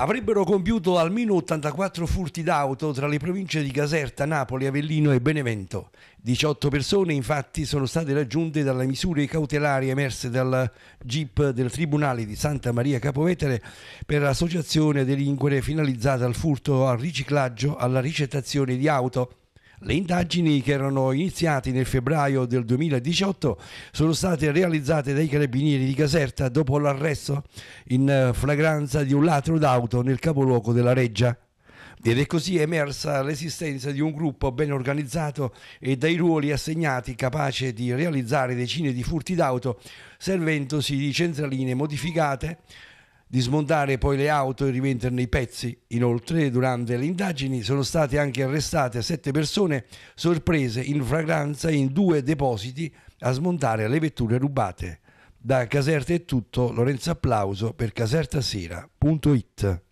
avrebbero compiuto almeno 84 furti d'auto tra le province di Caserta, Napoli, Avellino e Benevento. 18 persone infatti sono state raggiunte dalle misure cautelari emerse dal GIP del Tribunale di Santa Maria Capovetere per l'associazione delinquere finalizzata al furto, al riciclaggio, alla ricettazione di auto, le indagini che erano iniziate nel febbraio del 2018 sono state realizzate dai carabinieri di Caserta dopo l'arresto in eh, flagranza di un latro d'auto nel capoluogo della Reggia. Ed è così emersa l'esistenza di un gruppo ben organizzato e dai ruoli assegnati capace di realizzare decine di furti d'auto servendosi di centraline modificate di smontare poi le auto e rivenderne i pezzi. Inoltre, durante le indagini sono state anche arrestate sette persone sorprese in fragranza in due depositi a smontare le vetture rubate. Da Caserta è tutto, Lorenzo Applauso per casertasera.it.